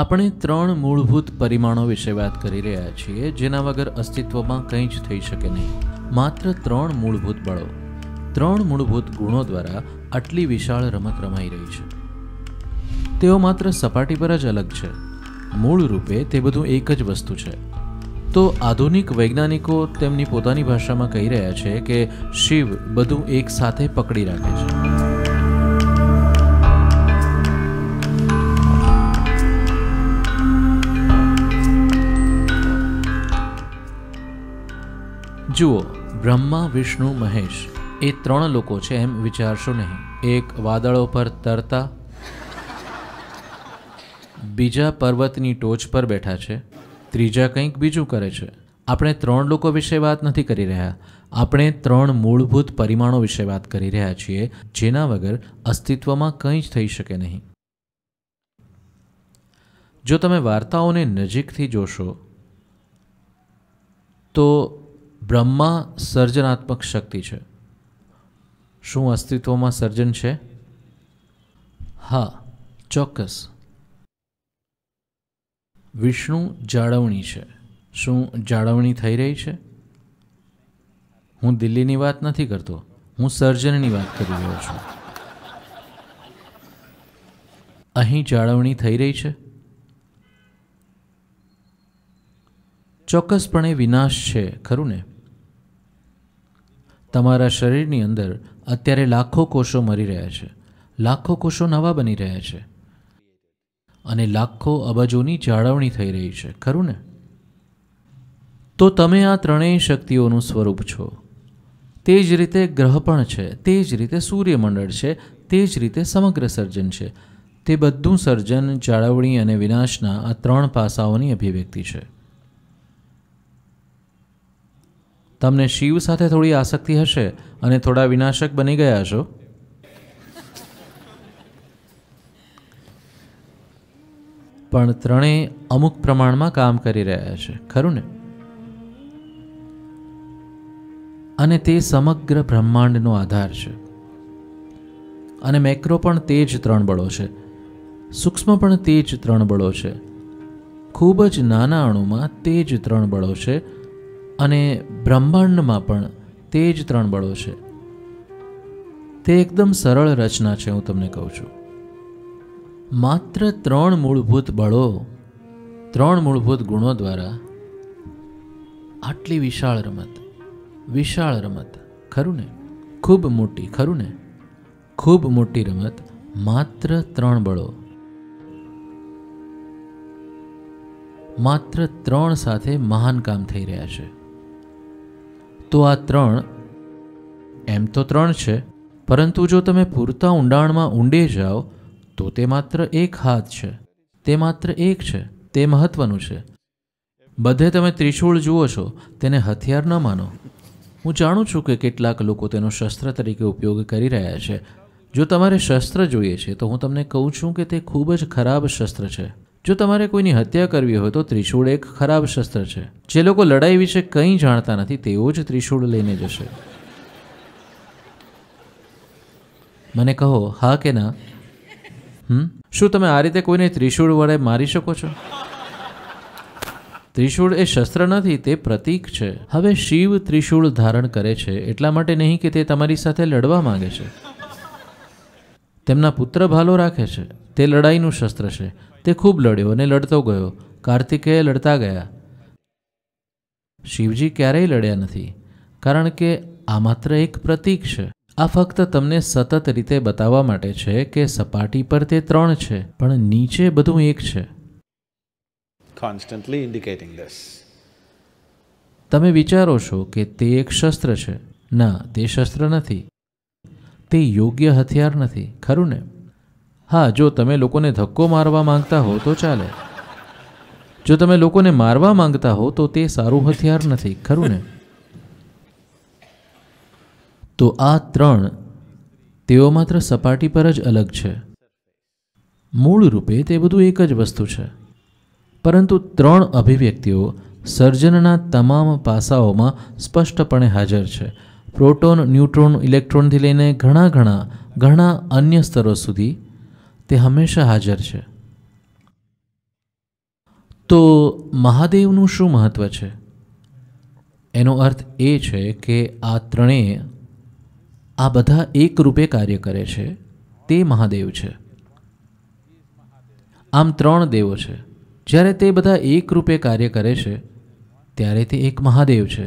આપણે ત્રણ મૂળભૂત પરિમાણો વિશે વાત કરી રહ્યા છીએ જેના વગર અસ્તિત્વમાં કંઈ જ થઈ શકે નહીં માત્ર ત્રણ મૂળભૂત બળો ત્રણ મૂળભૂત ગુણો દ્વારા આટલી વિશાળ રમત રમાઈ રહી છે તેઓ માત્ર સપાટી પર જ અલગ છે મૂળ રૂપે તે બધું એક જ વસ્તુ છે તો આધુનિક વૈજ્ઞાનિકો તેમની પોતાની ભાષામાં કહી રહ્યા છે કે શિવ બધું એક સાથે પકડી રાખે છે જુઓ બ્રહ્મા વિષ્ણુ મહેશ એ ત્રણ લોકો છે એમ વિચારશો નહીં એક વાદળો પર તરતા બીજા પર્વતની ટોચ પર બેઠા છે ત્રીજા કંઈક બીજું કરે છે આપણે ત્રણ લોકો વિશે વાત નથી કરી રહ્યા આપણે ત્રણ મૂળભૂત પરિમાણો વિશે વાત કરી રહ્યા છીએ જેના વગર અસ્તિત્વમાં કંઈ જ થઈ શકે નહીં જો તમે વાર્તાઓને નજીકથી જોશો તો બ્રહ્મા સર્જનાત્મક શક્તિ છે શું અસ્તિત્વમાં સર્જન છે હા ચોક્કસ વિષ્ણુ જાળવણી છે શું જાળવણી થઈ રહી છે હું દિલ્હીની વાત નથી કરતો હું સર્જનની વાત કરી રહ્યો છું અહીં જાળવણી થઈ રહી છે ચોક્કસપણે વિનાશ છે ખરું ને તમારા શરીરની અંદર અત્યારે લાખો કોષો મરી રહ્યા છે લાખો કોષો નવા બની રહ્યા છે અને લાખો અબજોની જાળવણી થઈ રહી છે ખરું ને તો તમે આ ત્રણેય શક્તિઓનું સ્વરૂપ છો તે જ રીતે ગ્રહ પણ છે તે જ રીતે સૂર્યમંડળ છે તે જ રીતે સમગ્ર સર્જન છે તે બધું સર્જન જાળવણી અને વિનાશના આ ત્રણ પાસાઓની અભિવ્યક્તિ છે તમને શિવ સાથે થોડી આસક્તિ હશે અને થોડા વિનાશક બની ગયા છો પણ ત્રણેય અમુક પ્રમાણમાં કામ કરી રહ્યા છે ખરું ને અને તે સમગ્ર બ્રહ્માંડનો આધાર છે અને મેક્રો પણ તે જ ત્રણ બળો છે સૂક્ષ્મ પણ તે જ ત્રણ બળો છે ખૂબ જ નાના અણુમાં તે જ ત્રણ બળો છે અને બ્રહ્માંડમાં પણ તે જ ત્રણ બળો છે તે એકદમ સરળ રચના છે હું તમને કહું છું માત્ર ત્રણ મૂળભૂત બળો ત્રણ મૂળભૂત ગુણો દ્વારા આટલી વિશાળ રમત વિશાળ રમત ખરું ને ખૂબ મોટી ખરું ને ખૂબ મોટી રમત માત્ર ત્રણ બળો માત્ર ત્રણ સાથે મહાન કામ થઈ રહ્યા છે તો આ ત્રણ એમ તો ત્રણ છે પરંતુ જો તમે પૂરતા ઊંડાણમાં ઊંડે જાઓ તો તે માત્ર એક હાથ છે તે માત્ર એક છે તે મહત્વનું છે બધે તમે ત્રિશૂળ જુઓ છો તેને હથિયાર ન માનો હું જાણું છું કે કેટલાક લોકો તેનો શસ્ત્ર તરીકે ઉપયોગ કરી રહ્યા છે જો તમારે શસ્ત્ર જોઈએ છે તો હું તમને કહું છું કે તે ખૂબ જ ખરાબ શસ્ત્ર છે જો તમારે કોઈની હત્યા કરવી હોય તો ત્રિશૂળ એક ખરાબ શસ્ત્ર છે જે લોકો લડાઈ વિશે કંઈ જાણતા નથી તેઓ જ ત્રિશૂળ લઈને જશે મને કહો હા કે ના હમ શું તમે આ રીતે કોઈને ત્રિશૂળ વડે મારી શકો છો ત્રિશૂળ એ શસ્ત્ર નથી તે પ્રતીક છે હવે શિવ ત્રિશૂળ ધારણ કરે છે એટલા માટે નહીં કે તે તમારી સાથે લડવા માંગે છે તેમના પુત્ર ભાલો રાખે છે તે લડાઈનું શસ્ત્ર છે તે ખૂબ લડ્યો અને લડતો ગયો કાર્તિકેય લડતા ગયા શિવજી ક્યારેય લડ્યા નથી કારણ કે આ માત્ર એક પ્રતીક છે આ ફક્ત તમને સતત રીતે બતાવવા માટે છે કે સપાટી પર તે ત્રણ છે પણ નીચે બધું એક છે constantly ઇન્ડિકેટિંગ this તમે વિચારો છો કે તે એક શસ્ત્ર છે ના તે શસ્ત્ર નથી તે યોગ્ય હથિયાર નથી ખરું ને હા જો તમે લોકોને ધક્કો મારવા માંગતા હો તો ચાલે જો તમે લોકોને મારવા માંગતા હો તો તે સારું હથિયાર નથી ખરું ને તો આ ત્રણ તેઓ માત્ર સપાટી પર જ અલગ છે મૂળ રૂપે તે બધું એક જ વસ્તુ છે પરંતુ ત્રણ અભિવ્યક્તિઓ સર્જનના તમામ પાસાઓમાં સ્પષ્ટપણે હાજર છે પ્રોટોન ન્યુટ્રોન ઇલેક્ટ્રોનથી લઈને ઘણા ઘણા ઘણા અન્ય સ્તરો સુધી તે હંમેશા હાજર છે તો મહાદેવનું શું મહત્વ છે એનો અર્થ એ છે કે આ ત્રણેય આ બધા એક રૂપે કાર્ય કરે છે તે મહાદેવ છે આમ ત્રણ દેવો છે જ્યારે તે બધા એક રૂપે કાર્ય કરે છે ત્યારે તે એક મહાદેવ છે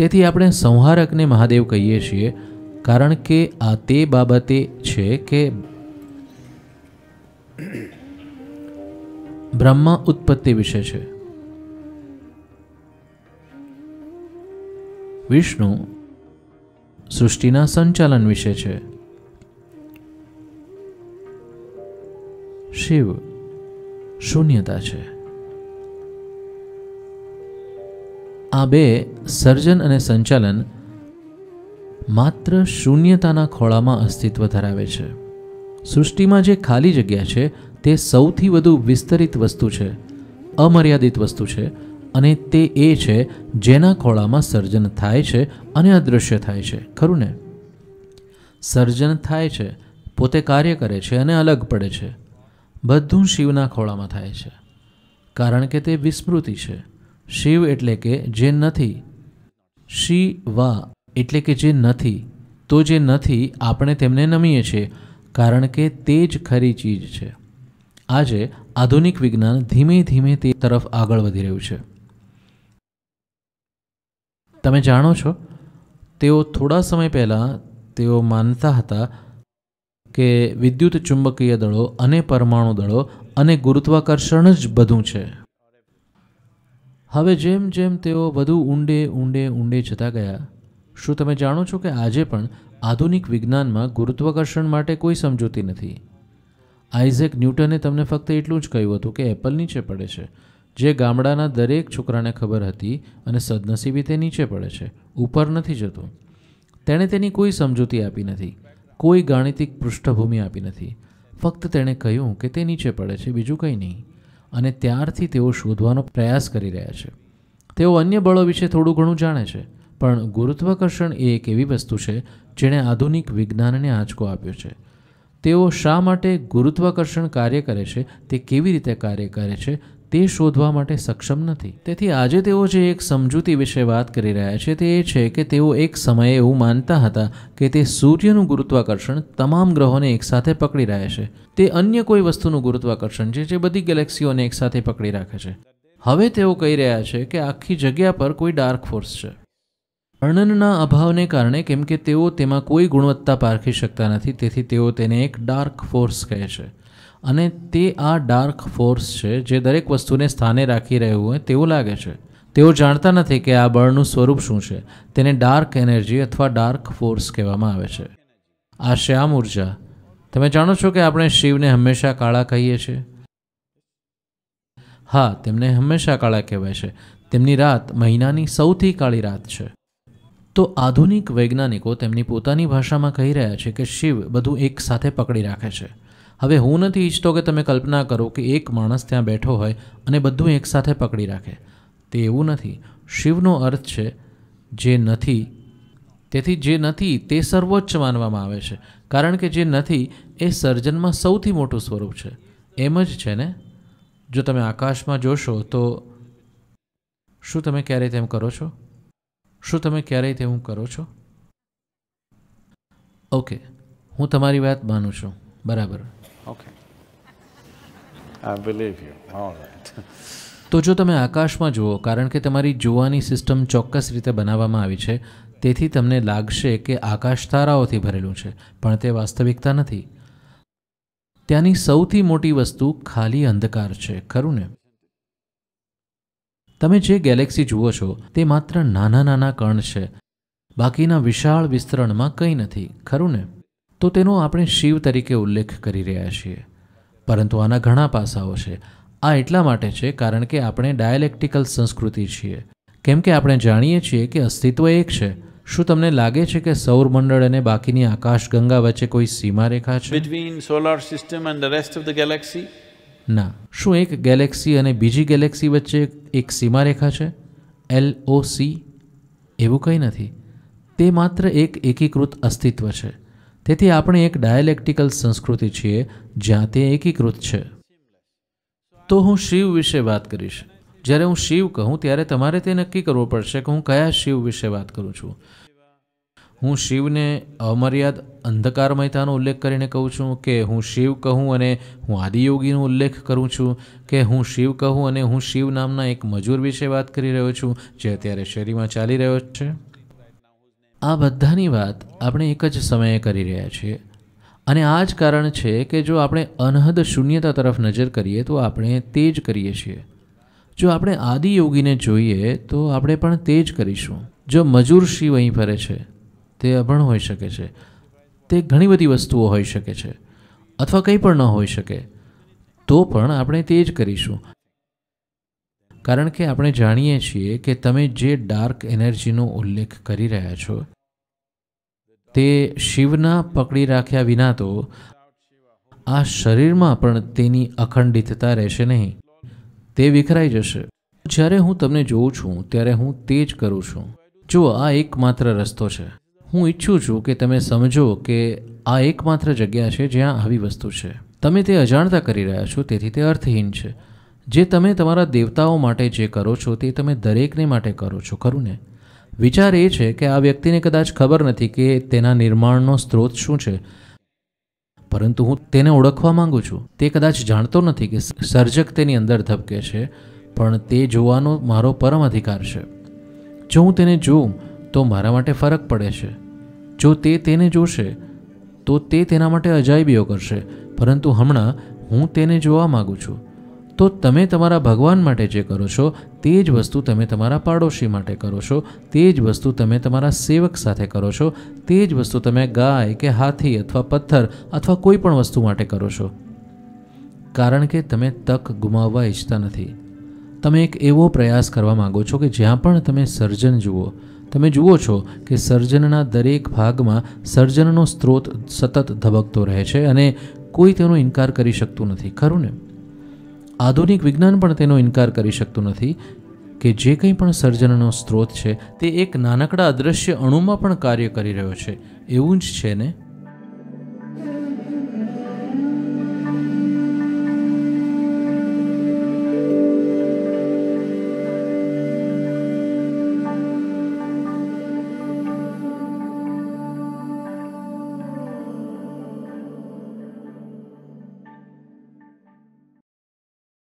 તેથી આપણે સંહારકને મહાદેવ કહીએ છીએ કારણ કે આ તે બાબતે છે કે બ્રહ્મા ઉત્પત્તિ વિશે છે વિષ્ણુ સૃષ્ટિના સંચાલન વિશે છે શિવ શૂન્યતા છે આ બે સર્જન અને સંચાલન માત્ર શૂન્યતાના ખોળામાં અસ્તિત્વ ધરાવે છે સૃષ્ટિમાં જે ખાલી જગ્યા છે તે સૌથી વધુ વિસ્તરિત વસ્તુ છે અમર્યાદિત વસ્તુ છે અને તે એ છે જેના ખોળામાં સર્જન થાય છે અને અદૃશ્ય થાય છે ખરું ને સર્જન થાય છે પોતે કાર્ય કરે છે અને અલગ પડે છે બધું શિવના ખોળામાં થાય છે કારણ કે તે વિસ્મૃતિ છે શિવ એટલે કે જે નથી શિ વા એટલે કે જે નથી તો જે નથી આપણે તેમને નમીએ છીએ કારણ કે તે જ ખરી ચીજ છે આજે આધુનિક વિજ્ઞાન ધીમે ધીમે તે તરફ આગળ વધી રહ્યું છે તમે જાણો છો તેઓ થોડા સમય પહેલાં તેઓ માનતા હતા કે વિદ્યુત ચુંબકીય દળો અને પરમાણુ દળો અને ગુરુત્વાકર્ષણ જ બધું છે હવે જેમ જેમ તેઓ વધુ ઊંડે ઊંડે ઊંડે જતા ગયા શું તમે જાણો છો કે આજે પણ આધુનિક વિજ્ઞાનમાં ગુરુત્વાકર્ષણ માટે કોઈ સમજૂતી નથી આઇઝેક ન્યૂટને તમને ફક્ત એટલું જ કહ્યું હતું કે એપલ નીચે પડે છે જે ગામડાના દરેક છોકરાને ખબર હતી અને સદનસીબી તે નીચે પડે છે ઉપર નથી જતું તેણે તેની કોઈ સમજૂતી આપી નથી કોઈ ગાણિતિક પૃષ્ઠભૂમિ આપી નથી ફક્ત તેણે કહ્યું કે તે નીચે પડે છે બીજું કંઈ નહીં અને ત્યારથી તેઓ શોધવાનો પ્રયાસ કરી રહ્યા છે તેઓ અન્ય બળો વિશે થોડું ઘણું જાણે છે પણ ગુરુત્વાકર્ષણ એ એક એવી વસ્તુ છે જેણે આધુનિક વિજ્ઞાનને આંચકો આપ્યો છે તેઓ શા માટે ગુરુત્વાકર્ષણ કાર્ય કરે છે તે કેવી રીતે કાર્ય કરે છે તે શોધવા માટે સક્ષમ નથી તેથી આજે તેઓ જે એક સમજૂતી વિશે વાત કરી રહ્યા છે તે એ છે કે તેઓ એક સમયે એવું માનતા હતા કે તે સૂર્યનું ગુરુત્વાકર્ષણ તમામ ગ્રહોને એકસાથે પકડી રહ્યા છે તે અન્ય કોઈ વસ્તુનું ગુરુત્વાકર્ષણ છે જે બધી ગેલેક્સીઓને એકસાથે પકડી રાખે છે હવે તેઓ કહી રહ્યા છે કે આખી જગ્યા પર કોઈ ડાર્ક ફોર્સ છે હણનના અભાવને કારણે કેમ કે તેઓ તેમાં કોઈ ગુણવત્તા પારખી શકતા નથી તેથી તેઓ તેને એક ડાર્ક ફોર્સ કહે છે અને તે આ ડાર્ક ફોર્સ છે જે દરેક વસ્તુને સ્થાને રાખી રહ્યું હોય તેવું લાગે છે તેઓ જાણતા નથી કે આ બળનું સ્વરૂપ શું છે તેને ડાર્ક એનર્જી અથવા ડાર્ક ફોર્સ કહેવામાં આવે છે આ શ્યામ ઉર્જા તમે જાણો છો કે આપણે શિવને હંમેશા કાળા કહીએ છીએ હા તેમને હંમેશા કાળા કહેવાય છે તેમની રાત મહિનાની સૌથી કાળી રાત છે તો આધુનિક વૈજ્ઞાનિકો તેમની પોતાની ભાષામાં કહી રહ્યા છે કે શિવ બધું એક સાથે પકડી રાખે છે હવે હું નથી ઈચ્છતો કે તમે કલ્પના કરો કે એક માણસ ત્યાં બેઠો હોય અને બધું એકસાથે પકડી રાખે તે એવું નથી શિવનો અર્થ છે જે નથી તેથી જે નથી તે સર્વોચ્ચ માનવામાં આવે છે કારણ કે જે નથી એ સર્જનમાં સૌથી મોટું સ્વરૂપ છે એમ જ છે ને જો તમે આકાશમાં જોશો તો શું તમે ક્યારેય તેમ કરો છો શું તમે ક્યારેય તેવું કરો છો ઓકે હું તમારી વાત માનું છું બરાબર ઓકે આઈ બિલીવ યુ તો જો તમે આકાશમાં જુઓ કારણ કે તમારી જોવાની સિસ્ટમ ચોક્કસ રીતે બનાવવામાં આવી છે તેથી તમને લાગશે કે આકાશ તારાઓથી ભરેલું છે પણ તે વાસ્તવિકતા નથી ત્યાંની સૌથી મોટી વસ્તુ ખાલી અંધકાર છે ખરું ને તમે જે ગેલેક્સી જુઓ છો તે માત્ર નાના નાના કણ છે બાકીના વિશાળ વિસ્તરણમાં કંઈ નથી ખરું ને તો તેનો આપણે શિવ તરીકે ઉલ્લેખ કરી રહ્યા છીએ પરંતુ આના ઘણા પાસાઓ છે આ એટલા માટે છે કારણ કે આપણે ડાયલેક્ટિકલ સંસ્કૃતિ છીએ કેમ કે આપણે જાણીએ છીએ કે અસ્તિત્વ એક છે શું તમને લાગે છે કે સૌરમંડળ અને બાકીની આકાશગંગા વચ્ચે કોઈ સીમારેખા છે between solar system and the rest of the galaxy ના શું એક ગેલેક્સી અને બીજી ગેલેક્સી વચ્ચે એક સીમારેખા છે એલ ઓ સી એવું કંઈ નથી તે માત્ર એક એકીકૃત અસ્તિત્વ છે તેથી આપણે એક ડાયલેક્ટિકલ સંસ્કૃતિ છીએ જ્યાં તે એકીકૃત છે તો હું શિવ વિશે વાત કરીશ જ્યારે હું શિવ કહું ત્યારે તમારે તે નક્કી કરવું પડશે કે હું કયા શિવ વિશે વાત કરું છું હું શિવને અમર્યાદ અંધકારમયતાનો ઉલ્લેખ કરીને કહું છું કે હું શિવ કહું અને હું આદિયોગીનો ઉલ્લેખ કરું છું કે હું શિવ કહું અને હું શિવ નામના એક મજૂર વિશે વાત કરી રહ્યો છું જે અત્યારે શેરીમાં ચાલી રહ્યો છે આ બધાની વાત આપણે એક જ સમયે કરી રહ્યા છીએ અને આ જ કારણ છે કે જો આપણે અનહદ શૂન્યતા તરફ નજર કરીએ તો આપણે તે જ કરીએ છીએ જો આપણે આદિયોગીને જોઈએ તો આપણે પણ તે જ કરીશું જો મજૂર શિવ અહીં ફરે છે તે અભણ હોઈ શકે છે તે ઘણી બધી વસ્તુઓ હોઈ શકે છે અથવા કંઈ પણ ન હોઈ શકે તો પણ આપણે તે જ કરીશું કારણ કે આપણે જાણીએ છીએ કે તમે જે ડાર્ક એનર્જીનો ઉલ્લેખ કરી રહ્યા છો તે શિવના પકડી રાખ્યા વિના તો આ શરીરમાં પણ તેની અખંડિતતા રહેશે નહીં તે વિખરાઈ જશે જ્યારે હું તમને જોઉં છું ત્યારે હું તે જ કરું છું જુઓ આ એકમાત્ર રસ્તો છે હું ઈચ્છું છું કે તમે સમજો કે આ એકમાત્ર જગ્યા છે જ્યાં આવી વસ્તુ છે તમે તે અજાણતા કરી રહ્યા છો તેથી તે અર્થહીન છે જે તમે તમારા દેવતાઓ માટે જે કરો છો તે તમે દરેકને માટે કરો છો ખરું ને વિચાર એ છે કે આ વ્યક્તિને કદાચ ખબર નથી કે તેના નિર્માણનો સ્ત્રોત શું છે પરંતુ હું તેને ઓળખવા માંગુ છું તે કદાચ જાણતો નથી કે સર્જક તેની અંદર ધબકે છે પણ તે જોવાનો મારો પરમ અધિકાર છે જો હું તેને જોઉં તો મારા માટે ફરક પડે છે જો તે તેને જોશે તો તે તેના માટે અજાયબીઓ કરશે પરંતુ હમણાં હું તેને જોવા માગું છું તો તમે તમારા ભગવાન માટે જે કરો છો તે જ વસ્તુ તમે તમારા પાડોશી માટે કરો છો તે જ વસ્તુ તમે તમારા સેવક સાથે કરો છો તે જ વસ્તુ તમે ગાય કે હાથી અથવા પથ્થર અથવા કોઈ પણ વસ્તુ માટે કરો છો કારણ કે તમે તક ગુમાવવા ઈચ્છતા નથી તમે એક એવો પ્રયાસ કરવા માગો છો કે જ્યાં પણ તમે સર્જન જુઓ તમે જુઓ છો કે સર્જનના દરેક ભાગમાં સર્જનનો સ્ત્રોત સતત ધબકતો રહે છે અને કોઈ તેનો ઇનકાર કરી શકતું નથી ખરું ને આધુનિક વિજ્ઞાન પણ તેનો ઇનકાર કરી શકતું નથી કે જે કંઈ પણ સર્જનનો સ્ત્રોત છે તે એક નાનકડા અદૃશ્ય અણુમાં પણ કાર્ય કરી રહ્યો છે એવું જ છે ને